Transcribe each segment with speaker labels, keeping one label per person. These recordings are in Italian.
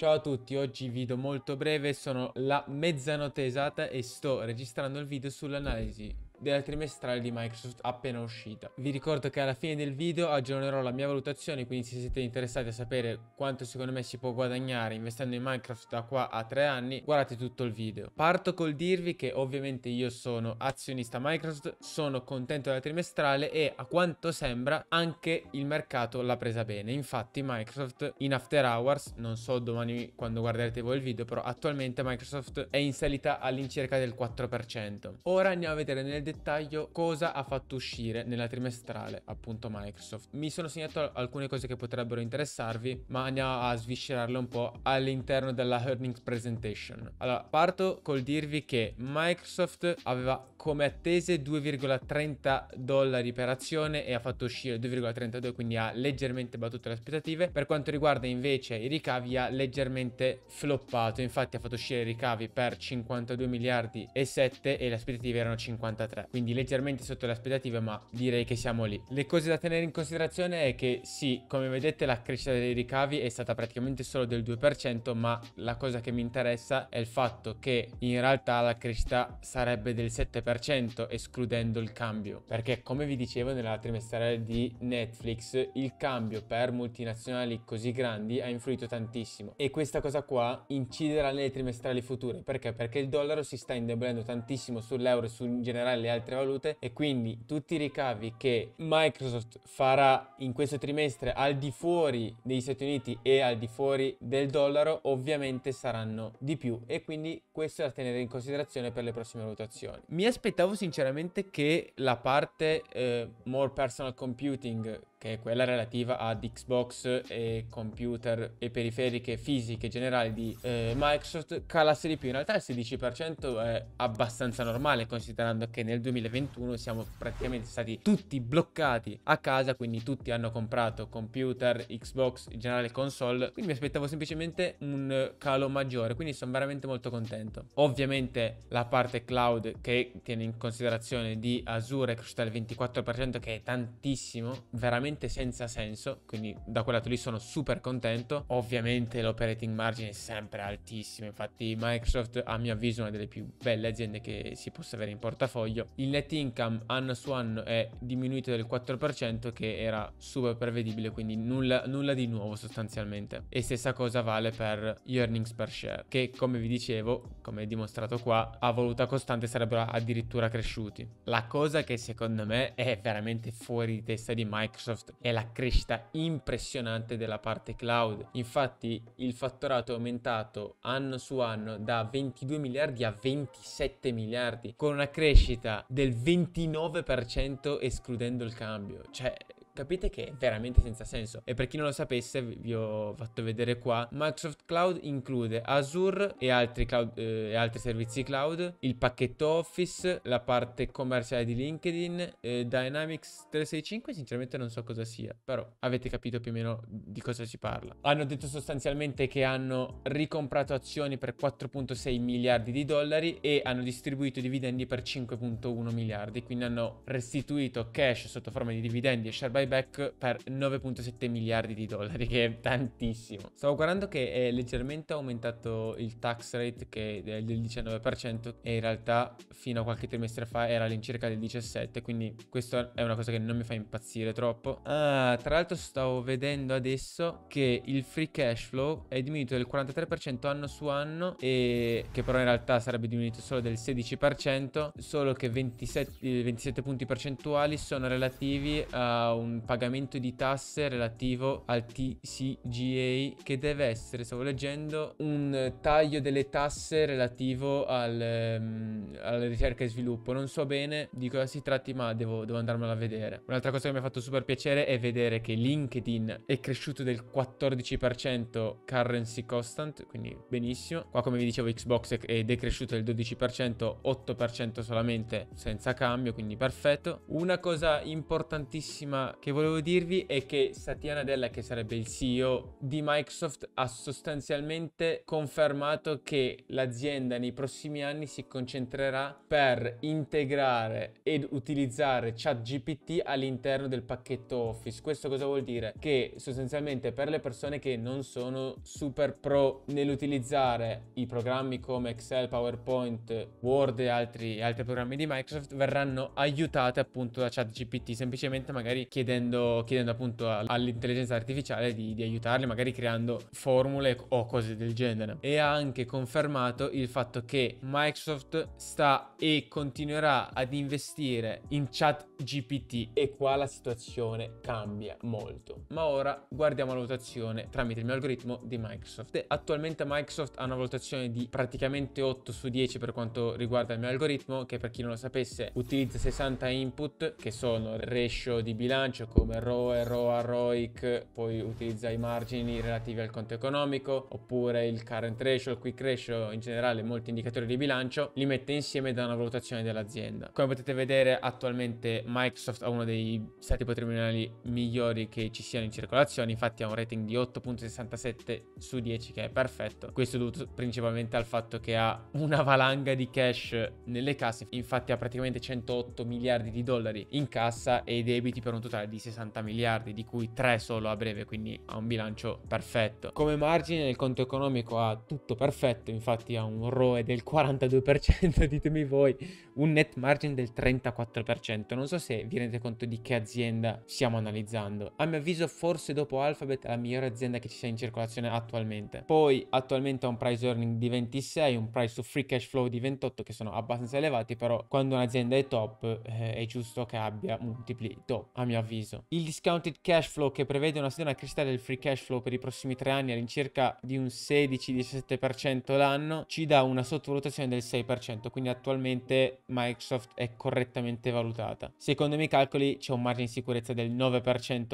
Speaker 1: Ciao a tutti, oggi video molto breve, sono la mezzanotte esatta e sto registrando il video sull'analisi della trimestrale di Microsoft appena uscita. Vi ricordo che alla fine del video aggiornerò la mia valutazione, quindi se siete interessati a sapere quanto secondo me si può guadagnare investendo in Minecraft da qua a tre anni, guardate tutto il video. Parto col dirvi che ovviamente io sono azionista Microsoft, sono contento della trimestrale e a quanto sembra anche il mercato l'ha presa bene. Infatti Microsoft in after hours, non so domani quando guarderete voi il video, però attualmente Microsoft è in salita all'incirca del 4%. Ora andiamo a vedere nel dettaglio cosa ha fatto uscire nella trimestrale appunto Microsoft. Mi sono segnato alcune cose che potrebbero interessarvi, ma andiamo a sviscerarle un po' all'interno della earnings presentation. Allora, parto col dirvi che Microsoft aveva come attese 2,30 dollari per azione e ha fatto uscire 2,32, quindi ha leggermente battuto le aspettative. Per quanto riguarda invece i ricavi, ha leggermente floppato, infatti ha fatto uscire i ricavi per 52 miliardi e 7 e le aspettative erano 53. 2023. Cioè, quindi leggermente sotto le aspettative, ma direi che siamo lì. Le cose da tenere in considerazione è che sì, come vedete la crescita dei ricavi è stata praticamente solo del 2%, ma la cosa che mi interessa è il fatto che in realtà la crescita sarebbe del 7% escludendo il cambio, perché come vi dicevo nella trimestrale di Netflix, il cambio per multinazionali così grandi ha influito tantissimo e questa cosa qua inciderà nelle trimestrali future, perché? Perché il dollaro si sta indebolendo tantissimo sull'euro e su in generale le alle altre valute e quindi tutti i ricavi che Microsoft farà in questo trimestre al di fuori degli Stati Uniti e al di fuori del dollaro ovviamente saranno di più e quindi questo è da tenere in considerazione per le prossime valutazioni. Mi aspettavo sinceramente che la parte eh, more personal computing che è quella relativa ad Xbox e computer e periferiche fisiche generali di eh, Microsoft calasse di più in realtà il 16% è abbastanza normale considerando che nel nel 2021 siamo praticamente stati tutti bloccati a casa, quindi tutti hanno comprato computer, Xbox, in generale console, quindi mi aspettavo semplicemente un calo maggiore, quindi sono veramente molto contento. Ovviamente la parte cloud che tiene in considerazione di Azure è cresciuta al 24%, che è tantissimo, veramente senza senso, quindi da quel lato lì sono super contento. Ovviamente l'operating margin è sempre altissimo, infatti Microsoft a mio avviso è una delle più belle aziende che si possa avere in portafoglio il net income anno su anno è diminuito del 4% che era super prevedibile, quindi nulla, nulla di nuovo sostanzialmente. E stessa cosa vale per gli earnings per share, che come vi dicevo, come dimostrato qua, a voluta costante sarebbero addirittura cresciuti. La cosa che secondo me è veramente fuori di testa di Microsoft è la crescita impressionante della parte cloud. Infatti il fatturato è aumentato anno su anno da 22 miliardi a 27 miliardi, con una crescita del 29% escludendo il cambio. Cioè, Capite che è veramente senza senso. E per chi non lo sapesse, vi ho fatto vedere qua, Microsoft Cloud include Azure e altri, cloud, eh, altri servizi cloud, il pacchetto Office, la parte commerciale di LinkedIn, eh, Dynamics 365, sinceramente non so cosa sia, però avete capito più o meno di cosa si parla. Hanno detto sostanzialmente che hanno ricomprato azioni per 4.6 miliardi di dollari e hanno distribuito dividendi per 5.1 miliardi, quindi hanno restituito cash sotto forma di dividendi e share buyback buyback per 9.7 miliardi di dollari, che è tantissimo. Stavo guardando che è leggermente aumentato il tax rate che è del 19% e in realtà fino a qualche trimestre fa era all'incirca del 17%, quindi questa è una cosa che non mi fa impazzire troppo. Ah, tra l'altro stavo vedendo adesso che il free cash flow è diminuito del 43% anno su anno e che però in realtà sarebbe diminuito solo del 16%, solo che 27, 27 eh, punti percentuali sono relativi a un pagamento di tasse relativo al TCGA che deve essere, stavo leggendo, un taglio delle tasse relativo al, um, alla ricerca e sviluppo. Non so bene di cosa si tratti, ma devo, devo andarmela a vedere. Un'altra cosa che mi ha fatto super piacere è vedere che LinkedIn è cresciuto del 14% currency constant, quindi benissimo. Qua come vi dicevo Xbox è decresciuto del 12%, 8% solamente senza cambio, quindi perfetto. Una cosa importantissima che che volevo dirvi è che Satya Nadella, che sarebbe il CEO di Microsoft, ha sostanzialmente confermato che l'azienda nei prossimi anni si concentrerà per integrare ed utilizzare ChatGPT all'interno del pacchetto Office. Questo cosa vuol dire? Che sostanzialmente per le persone che non sono super pro nell'utilizzare i programmi come Excel, PowerPoint, Word e altri, altri programmi di Microsoft verranno aiutate appunto da ChatGPT, semplicemente magari chiedendo chiedendo, chiedendo appunto all'intelligenza artificiale di, di aiutarli, magari creando formule o cose del genere. E ha anche confermato il fatto che Microsoft sta e continuerà ad investire in chat GPT e qua la situazione cambia molto. Ma ora guardiamo la votazione tramite il mio algoritmo di Microsoft. Attualmente Microsoft ha una valutazione di praticamente 8 su 10 per quanto riguarda il mio algoritmo che per chi non lo sapesse utilizza 60 input che sono ratio di bilancio bilancio come ROE, ROA, ROIC, poi utilizza i margini relativi al conto economico, oppure il current ratio, il quick ratio, in generale molti indicatori di bilancio, li mette insieme da una valutazione dell'azienda. Come potete vedere attualmente Microsoft ha uno dei stati patrimoniali migliori che ci siano in circolazione, infatti ha un rating di 8.67 su 10 che è perfetto. Questo è dovuto principalmente al fatto che ha una valanga di cash nelle casse, infatti ha praticamente 108 miliardi di dollari in cassa e i debiti per un totale di 60 miliardi, di cui 3 solo a breve, quindi ha un bilancio perfetto. Come margine il conto economico ha tutto perfetto, infatti ha un ROE del 42%, ditemi voi, un net margin del 34%. Non so se vi rendete conto di che azienda stiamo analizzando. A mio avviso forse dopo Alphabet è la migliore azienda che ci sia in circolazione attualmente. Poi attualmente ha un price earning di 26, un price to free cash flow di 28 che sono abbastanza elevati, però quando un'azienda è top eh, è giusto che abbia multipli top, a mio avviso avviso. Il discounted cash flow che prevede una sedana crescita del free cash flow per i prossimi tre anni all'incirca di un 16-17% l'anno ci dà una sottovalutazione del 6%, quindi attualmente Microsoft è correttamente valutata. Secondo i miei calcoli c'è un margine di sicurezza del 9%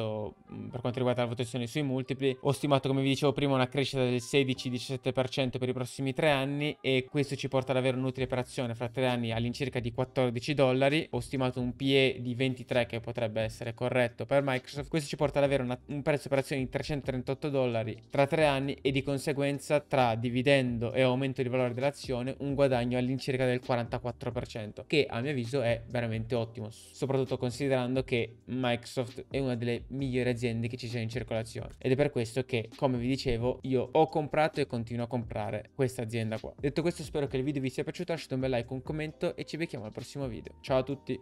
Speaker 1: mm, per quanto riguarda la valutazione sui multipli. Ho stimato, come vi dicevo prima, una crescita del 16-17% per i prossimi tre anni e questo ci porta ad avere un'utile fra tre anni all'incirca di 14 dollari. Ho stimato un PE di 23 che potrebbe essere corretto corretto per Microsoft, questo ci porta ad avere una, un prezzo per azione di 338 dollari tra tre anni e di conseguenza tra dividendo e aumento di valore dell'azione un guadagno all'incirca del 44%, che a mio avviso è veramente ottimo, soprattutto considerando che Microsoft è una delle migliori aziende che ci sia in circolazione ed è per questo che, come vi dicevo, io ho comprato e continuo a comprare questa azienda qua. Detto questo spero che il video vi sia piaciuto, lasciate un bel like, un commento e ci becchiamo al prossimo video. Ciao a tutti!